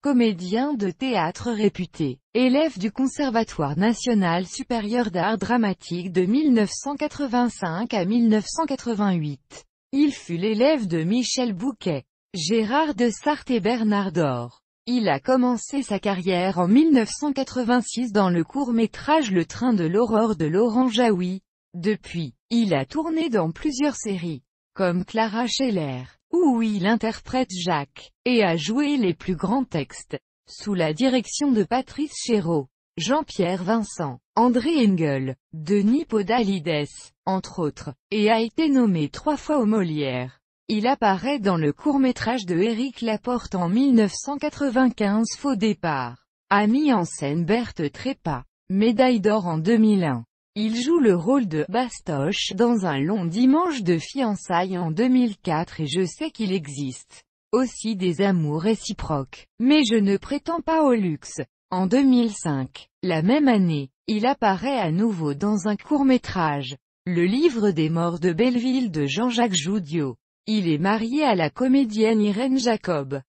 Comédien de théâtre réputé, élève du Conservatoire national supérieur d'art dramatique de 1985 à 1988. Il fut l'élève de Michel Bouquet, Gérard de Sarthe et Bernard d'Or. Il a commencé sa carrière en 1986 dans le court-métrage Le Train de l'Aurore de Laurent Jaoui. Depuis, il a tourné dans plusieurs séries, comme Clara Scheller, où il interprète Jacques, et a joué les plus grands textes, sous la direction de Patrice Chéreau, Jean-Pierre Vincent, André Engel, Denis Podalides, entre autres, et a été nommé trois fois aux Molière. Il apparaît dans le court-métrage de Éric Laporte en 1995 Faux départ, a mis en scène Berthe Trépas, médaille d'or en 2001. Il joue le rôle de « Bastoche » dans un long dimanche de fiançailles en 2004 et je sais qu'il existe aussi des amours réciproques. Mais je ne prétends pas au luxe. En 2005, la même année, il apparaît à nouveau dans un court-métrage, Le livre des morts de Belleville de Jean-Jacques Joudiot. Il est marié à la comédienne Irène Jacob.